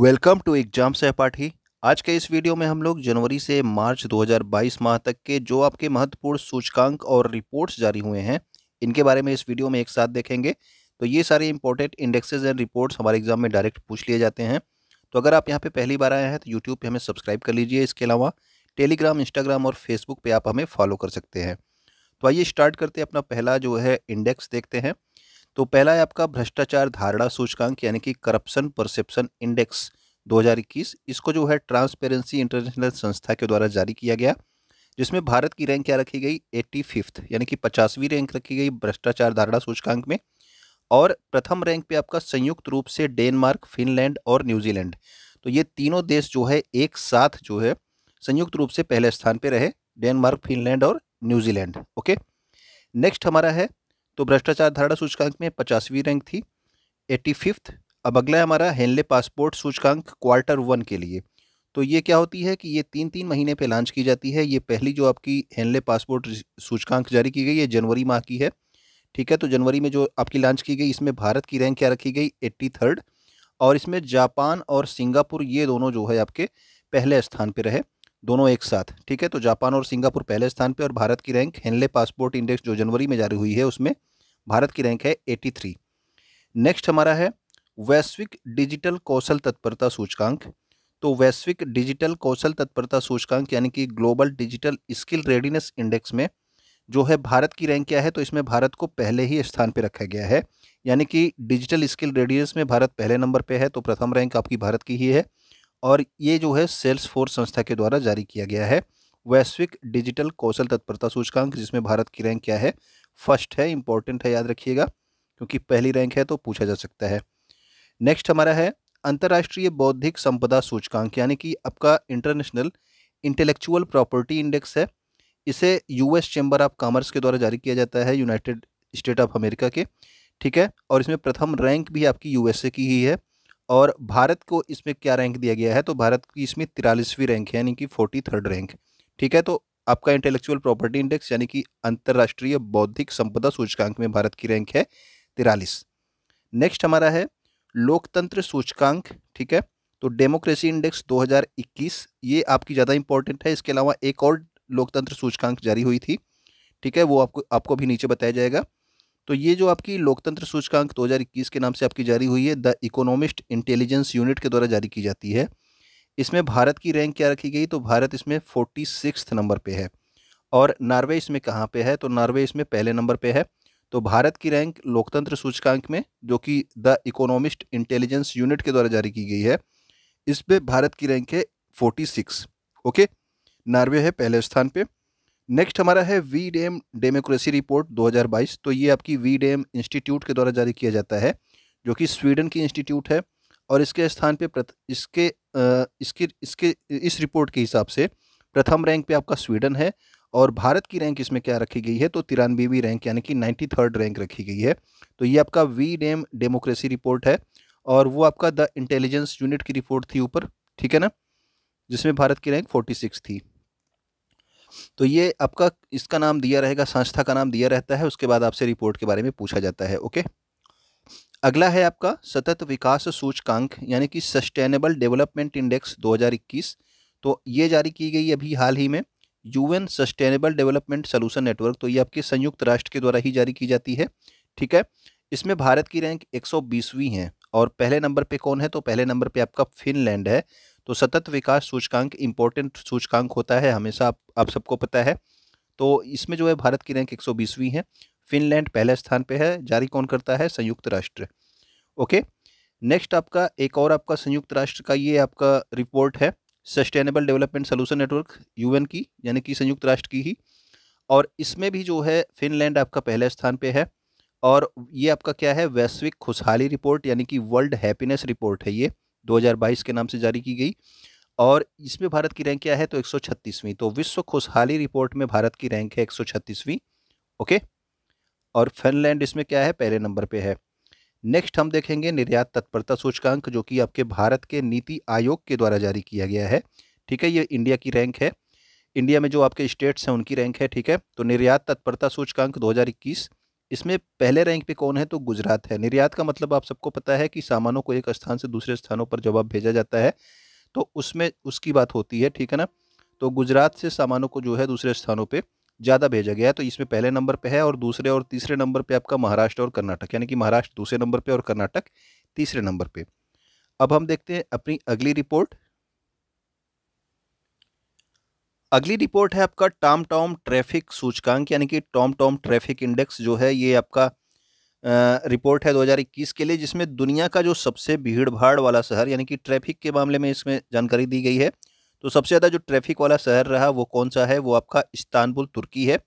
welcome to exam सहपाठी आज के इस वीडियो में हम लोग जनवरी से मार्च 2022 माह तक के जो आपके महत्वपूर्ण सूचकांक और रिपोर्ट्स जारी हुए हैं इनके बारे में इस वीडियो में एक साथ देखेंगे तो ये सारे इंपॉर्टेंट इंडेक्सेज एंड रिपोर्ट्स हमारे एग्जाम में डायरेक्ट पूछ लिए जाते हैं तो अगर आप यहाँ पर पहली बार आए हैं तो यूट्यूब पर हमें सब्सक्राइब कर लीजिए इसके अलावा टेलीग्राम इंस्टाग्राम और फेसबुक पर आप हमें फॉलो कर सकते हैं तो आइए स्टार्ट करते हैं अपना पहला जो है इंडेक्स देखते हैं तो पहला है आपका भ्रष्टाचार धारणा सूचकांक यानी कि करप्शन परसेप्शन इंडेक्स 2021 इसको जो है ट्रांसपेरेंसी इंटरनेशनल संस्था के द्वारा जारी किया गया जिसमें भारत की रैंक क्या रखी गई एट्टी फिफ्थ यानी कि पचासवीं रैंक रखी गई भ्रष्टाचार धारणा सूचकांक में और प्रथम रैंक पे आपका संयुक्त रूप से डेनमार्क फिनलैंड और न्यूजीलैंड तो ये तीनों देश जो है एक साथ जो है संयुक्त रूप से पहले स्थान पे रहे डेनमार्क फिनलैंड और न्यूजीलैंड ओके नेक्स्ट हमारा है तो भ्रष्टाचार धारणा सूचकांक में पचासवीं रैंक थी एट्टी फिफ्थ अब अगला है हमारा हेनले पासपोर्ट सूचकांक क्वार्टर वन के लिए तो ये क्या होती है कि ये तीन तीन महीने पे लॉन्च की जाती है ये पहली जो आपकी हेनले पासपोर्ट सूचकांक जारी की गई है जनवरी माह की है ठीक है तो जनवरी में जो आपकी लॉन्च की गई इसमें भारत की रैंक क्या रखी गई एट्टी थर्ड और इसमें जापान और सिंगापुर ये दोनों जो है आपके पहले स्थान पर रहे दोनों एक साथ ठीक है तो जापान और सिंगापुर पहले स्थान पर और भारत की रैंक हेनले पासपोर्ट इंडेक्स जो जनवरी में जारी हुई है उसमें भारत की रैंक है थ्री नेक्स्ट हमारा है वैश्विक डिजिटल कौशल तत्परता सूचकांक तो वैश्विक डिजिटल कौशल तत्परता सूचकांक यानी कि global digital skill readiness index में जो है भारत की रैंक क्या है तो इसमें भारत को पहले ही स्थान पर रखा गया है यानी कि डिजिटल स्किल रेडीनेस में भारत पहले नंबर पे है तो प्रथम रैंक आपकी भारत की ही है और ये जो है सेल्स फोर्स संस्था के द्वारा जारी किया गया है वैश्विक डिजिटल कौशल तत्परता सूचकांक जिसमें भारत की रैंक क्या है फर्स्ट है इंपॉर्टेंट है याद रखिएगा क्योंकि पहली रैंक है तो पूछा जा सकता है नेक्स्ट हमारा है अंतर्राष्ट्रीय बौद्धिक संपदा सूचकांक यानी कि आपका इंटरनेशनल इंटेलेक्चुअल प्रॉपर्टी इंडेक्स है इसे यूएस चैम्बर ऑफ कॉमर्स के द्वारा जारी किया जाता है यूनाइटेड स्टेट ऑफ अमेरिका के ठीक है और इसमें प्रथम रैंक भी आपकी यूएसए की ही है और भारत को इसमें क्या रैंक दिया गया है तो भारत की इसमें तिरालीसवीं रैंक है यानी कि फोर्टी थर्ड रैंक ठीक है तो आपका इंटेलेक्चुअल प्रॉपर्टी इंडेक्स यानी कि अंतर्राष्ट्रीय बौद्धिक संपदा सूचकांक में भारत की रैंक है तिरालीस नेक्स्ट हमारा है लोकतंत्र सूचकांक ठीक है तो डेमोक्रेसी इंडेक्स 2021 ये आपकी ज़्यादा इंपॉर्टेंट है इसके अलावा एक और लोकतंत्र सूचकांक जारी हुई थी ठीक है वो आपको आपको भी नीचे बताया जाएगा तो ये जो आपकी लोकतंत्र सूचकांक 2021 के नाम से आपकी जारी हुई है द इकोनॉमिस्ट इंटेलिजेंस यूनिट के द्वारा जारी की जाती है इसमें भारत की रैंक क्या रखी गई तो भारत इसमें फोर्टी सिक्स नंबर पर है और नॉर्वे इसमें कहाँ पर है तो नॉर्वे इसमें पहले नंबर पर है तो भारत की रैंक लोकतंत्र सूचकांक में जो कि द इकोनॉमिस्ट इंटेलिजेंस यूनिट के द्वारा जारी की गई है इस पर भारत की रैंक है फोर्टी सिक्स ओके नॉर्वे है पहले स्थान पे नेक्स्ट हमारा है वी डेम डेमोक्रेसी रिपोर्ट 2022 तो ये आपकी वी डेम इंस्टीट्यूट के द्वारा जारी किया जाता है जो कि स्वीडन की इंस्टीट्यूट है और इसके स्थान पे इसके इसके इसके इस रिपोर्ट के हिसाब से प्रथम रैंक पे आपका स्वीडन है और भारत की रैंक इसमें क्या रखी गई है तो तिरानबेवीं रैंक यानी कि नाइन्टी थर्ड रैंक रखी गई है तो ये आपका वी डेम डेमोक्रेसी रिपोर्ट है और वो आपका द इंटेलिजेंस यूनिट की रिपोर्ट थी ऊपर ठीक है ना जिसमें भारत की रैंक फोर्टी सिक्स थी तो ये आपका इसका नाम दिया रहेगा संस्था का नाम दिया रहता है उसके बाद आपसे रिपोर्ट के बारे में पूछा जाता है ओके अगला है आपका सतत विकास सूचकांक यानी कि सस्टेनेबल डेवलपमेंट इंडेक्स 2021 तो ये जारी की गई अभी हाल ही में UN sustainable development solution network तो ये आपके संयुक्त राष्ट्र के द्वारा ही जारी की जाती है ठीक है इसमें भारत की रैंक 120वीं है और पहले नंबर पे कौन है तो पहले नंबर पे आपका फिनलैंड है तो सतत विकास सूचकांक इम्पोर्टेंट सूचकांक होता है हमेशा आप, आप सबको पता है तो इसमें जो है भारत की रैंक एक है फिनलैंड पहले स्थान पर है जारी कौन करता है संयुक्त राष्ट्र ओके नेक्स्ट आपका एक और आपका संयुक्त राष्ट्र का ये आपका रिपोर्ट है sustainable development solution network UN की यानी कि संयुक्त राष्ट्र की ही और इसमें भी जो है फिनलैंड आपका पहले स्थान पे है और ये आपका क्या है वैश्विक खुशहाली रिपोर्ट यानी कि वर्ल्ड हैप्पीनेस रिपोर्ट है ये 2022 के नाम से जारी की गई और इसमें भारत की रैंक क्या है तो 136वीं तो विश्व खुशहाली रिपोर्ट में भारत की रैंक है 136वीं ओके और फिनलैंड इसमें क्या है पहले नंबर पे है नेक्स्ट हम देखेंगे निर्यात तत्परता सूचकांक जो कि आपके भारत के नीति आयोग के द्वारा जारी किया गया है ठीक है ये इंडिया की रैंक है इंडिया में जो आपके स्टेट्स हैं उनकी रैंक है ठीक है तो निर्यात तत्परता सूचकांक 2021 इसमें पहले रैंक पे कौन है तो गुजरात है निर्यात का मतलब आप सबको पता है कि सामानों को एक स्थान से दूसरे स्थानों पर जब आप भेजा जाता है तो उसमें उसकी बात होती है ठीक है ना तो गुजरात से सामानों को जो है दूसरे स्थानों पर ज़्यादा भेजा गया है तो इसमें पहले नंबर पर है और दूसरे और तीसरे नंबर पर आपका महाराष्ट्र और कर्नाटक यानी कि महाराष्ट्र दूसरे नंबर पर और कर्नाटक तीसरे नंबर पर अब हम देखते हैं अपनी अगली रिपोर्ट अगली रिपोर्ट है आपका टॉम टॉम ट्रैफिक सूचकांक यानी कि टॉम टॉम ट्रैफिक इंडेक्स जो है ये आपका रिपोर्ट है 2021 के लिए जिसमें दुनिया का जो सबसे भीड़ भाड़ वाला शहर यानी कि ट्रैफिक के मामले में इसमें जानकारी दी गई है तो सबसे ज़्यादा जो ट्रैफिक वाला शहर रहा वो कौन सा है वो आपका इस्तानबुल तुर्की है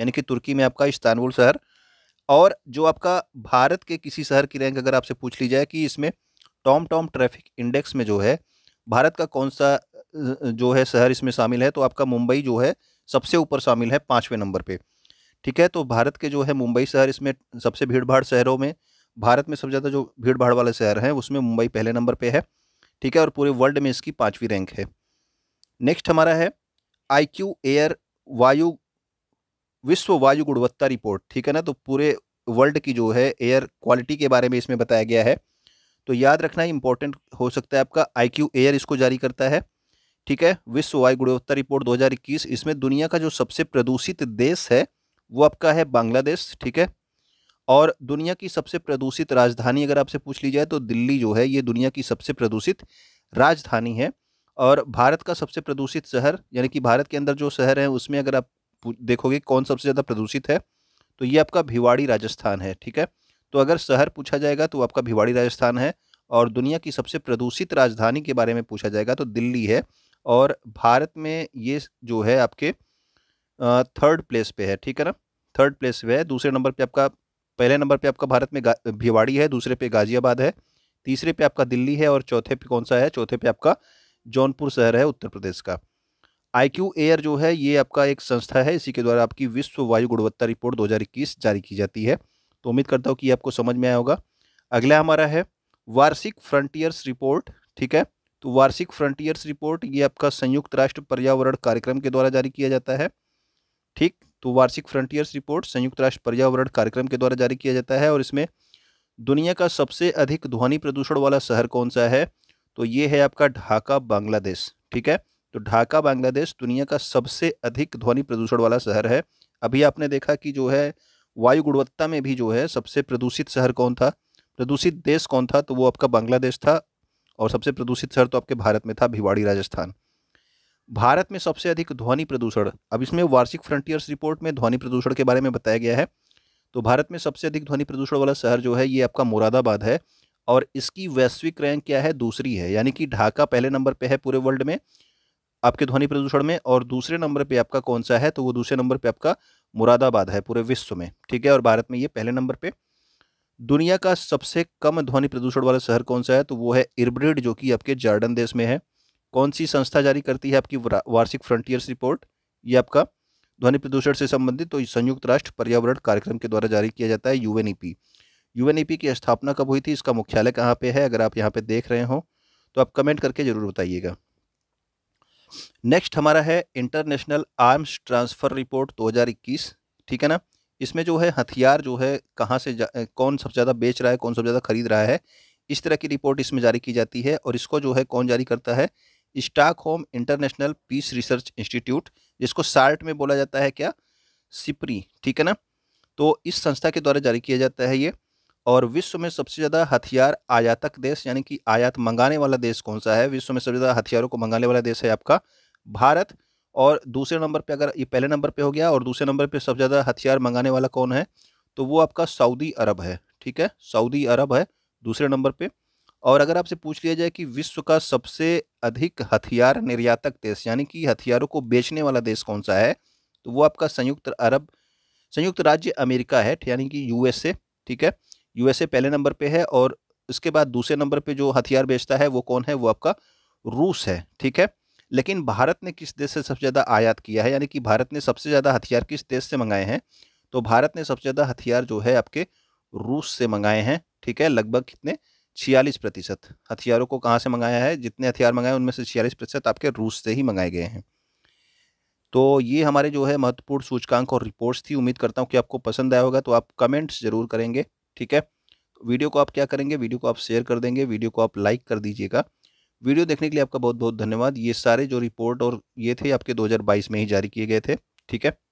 यानी कि तुर्की में आपका इस्तानबुल शहर और जो आपका भारत के किसी शहर की रैंक अगर आपसे पूछ ली जाए कि इसमें टॉम टॉम ट्रैफिक इंडेक्स में जो है भारत का कौन सा जो है शहर इसमें शामिल है तो आपका मुंबई जो है सबसे ऊपर शामिल है पाँचवें नंबर पर ठीक है तो भारत के जो है मुंबई शहर इसमें सबसे भीड़ भाड़ शहरों में भारत में सबसे ज़्यादा जो भीड़ भाड़ वाले शहर हैं उसमें मुंबई पहले नंबर पे है ठीक है और पूरे वर्ल्ड में इसकी पाँचवीं रैंक है नेक्स्ट हमारा है आई क्यू एयर वायु विश्व वायु गुणवत्ता रिपोर्ट ठीक है ना तो पूरे वर्ल्ड की जो है एयर क्वालिटी के बारे में इसमें बताया गया है तो याद रखना इंपॉर्टेंट हो सकता है आपका आई क्यू एयर इसको जारी करता है ठीक है विश्व वायु गुणवत्ता रिपोर्ट 2021 इसमें दुनिया का जो सबसे प्रदूषित देश है वो आपका है बांग्लादेश ठीक है और दुनिया की सबसे प्रदूषित राजधानी अगर आपसे पूछ ली जाए तो दिल्ली जो है ये दुनिया की सबसे प्रदूषित राजधानी है और भारत का सबसे प्रदूषित शहर यानी कि भारत के अंदर जो शहर है उसमें अगर आप देखोगे कौन सबसे ज़्यादा प्रदूषित है तो ये आपका भिवाड़ी राजस्थान है ठीक है तो अगर शहर पूछा जाएगा तो आपका भिवाड़ी राजस्थान है और दुनिया की सबसे प्रदूषित राजधानी के बारे में पूछा जाएगा तो दिल्ली है और भारत में ये जो है आपके थर्ड प्लेस पे है ठीक है ना थर्ड प्लेस पे है दूसरे नंबर पे आपका पहले नंबर पे आपका भारत में भिवाड़ी है दूसरे पे गाजियाबाद है तीसरे पे आपका दिल्ली है और चौथे पे कौन सा है चौथे पे आपका जौनपुर शहर है उत्तर प्रदेश का आई क्यू एयर जो है ये आपका एक संस्था है इसी के द्वारा आपकी विश्व वायु गुणवत्ता रिपोर्ट दो जारी की जाती है तो उम्मीद करता हूँ कि आपको समझ में आया होगा अगला हमारा है वार्षिक फ्रंटियर्स रिपोर्ट ठीक है तो वार्षिक फ्रंटियर्स रिपोर्ट ये आपका संयुक्त राष्ट्र पर्यावरण कार्यक्रम के द्वारा जारी किया जाता है ठीक तो वार्षिक फ्रंटियर्स रिपोर्ट संयुक्त राष्ट्र पर्यावरण कार्यक्रम के द्वारा जारी किया जाता है और इसमें दुनिया का सबसे अधिक ध्वनि प्रदूषण वाला शहर कौन सा है तो ये है आपका ढाका बांग्लादेश ठीक है तो ढाका बांग्लादेश दुनिया का सबसे अधिक ध्वनि प्रदूषण वाला शहर है अभी आपने देखा कि जो है वायु गुणवत्ता में भी जो है सबसे प्रदूषित शहर कौन था प्रदूषित देश कौन था तो वो आपका बांग्लादेश था और सबसे प्रदूषित शहर तो आपके भारत में था भिवाड़ी राजस्थान भारत में सबसे अधिक ध्वनि प्रदूषण अब इसमें वार्षिक फ्रंटियर्स रिपोर्ट में ध्वनि प्रदूषण के बारे में बताया गया है तो भारत में सबसे अधिक ध्वनि प्रदूषण वाला शहर जो है ये आपका मुरादाबाद है और इसकी वैश्विक रैंक क्या है दूसरी है यानी कि ढाका पहले नंबर पर है पूरे वर्ल्ड में आपके ध्वनि प्रदूषण में और दूसरे नंबर पर आपका कौन सा है तो वो दूसरे नंबर पर आपका मुरादाबाद है पूरे विश्व में ठीक है और भारत में ये पहले नंबर पर दुनिया का सबसे कम ध्वनि प्रदूषण वाला शहर कौन सा है तो वो है इर्ब्रिड जो कि आपके जार्डन देश में है कौन सी संस्था जारी करती है आपकी वार्षिक फ्रंटियर्स रिपोर्ट ये आपका ध्वनि प्रदूषण से संबंधित तो संयुक्त राष्ट्र पर्यावरण कार्यक्रम के द्वारा जारी किया जाता है यू एन e e की स्थापना कब हुई थी इसका मुख्यालय कहाँ पर है अगर आप यहाँ पर देख रहे हो तो आप कमेंट करके जरूर बताइएगा नेक्स्ट हमारा है इंटरनेशनल आर्म्स ट्रांसफ़र रिपोर्ट 2021 ठीक है ना इसमें जो है हथियार जो है कहाँ से कौन सबसे ज़्यादा बेच रहा है कौन सबसे ज़्यादा खरीद रहा है इस तरह की रिपोर्ट इसमें जारी की जाती है और इसको जो है कौन जारी करता है Stockholm international peace research institute जिसको सार्ट में बोला जाता है क्या सिपरी ठीक है ना तो इस संस्था के द्वारा जारी किया जाता है ये और विश्व में सबसे ज़्यादा हथियार आयातक देश यानी कि आयात मंगाने वाला देश कौन सा है विश्व में सबसे ज़्यादा हथियारों को मंगाने वाला देश है आपका भारत और दूसरे नंबर पे अगर ये पहले नंबर पे हो गया और दूसरे नंबर पे सबसे ज़्यादा हथियार मंगाने वाला कौन है तो वो आपका सऊदी अरब है ठीक है सऊदी अरब है दूसरे नंबर पे और अगर आपसे पूछ लिया जाए कि विश्व का सबसे अधिक हथियार निर्यातक देश यानी कि हथियारों को बेचने वाला देश कौन सा है तो वो आपका संयुक्त अरब संयुक्त राज्य अमेरिका है यानी कि यू ठीक है यू पहले नंबर पर है और इसके बाद दूसरे नंबर पर जो हथियार बेचता है वो कौन है वो आपका रूस है ठीक है लेकिन भारत ने किस देश से सबसे ज़्यादा आयात किया है यानी कि भारत ने सबसे ज़्यादा हथियार किस देश से मंगाए हैं तो भारत ने सबसे ज़्यादा हथियार जो है आपके रूस से मंगाए हैं ठीक है लगभग कितने छियालीस प्रतिशत हथियारों को कहाँ से मंगाया है जितने हथियार मंगाए उनमें से छियालीस प्रतिशत आपके रूस से ही मंगाए गए हैं तो ये हमारे जो है महत्वपूर्ण सूचकांक और रिपोर्ट्स थी उम्मीद करता हूँ कि आपको पसंद आया होगा तो आप कमेंट्स ज़रूर करेंगे ठीक है वीडियो को आप क्या करेंगे वीडियो को आप शेयर कर देंगे वीडियो को आप लाइक कर दीजिएगा वीडियो देखने के लिए आपका बहुत बहुत धन्यवाद ये सारे जो रिपोर्ट और ये थे आपके 2022 में ही जारी किए गए थे ठीक है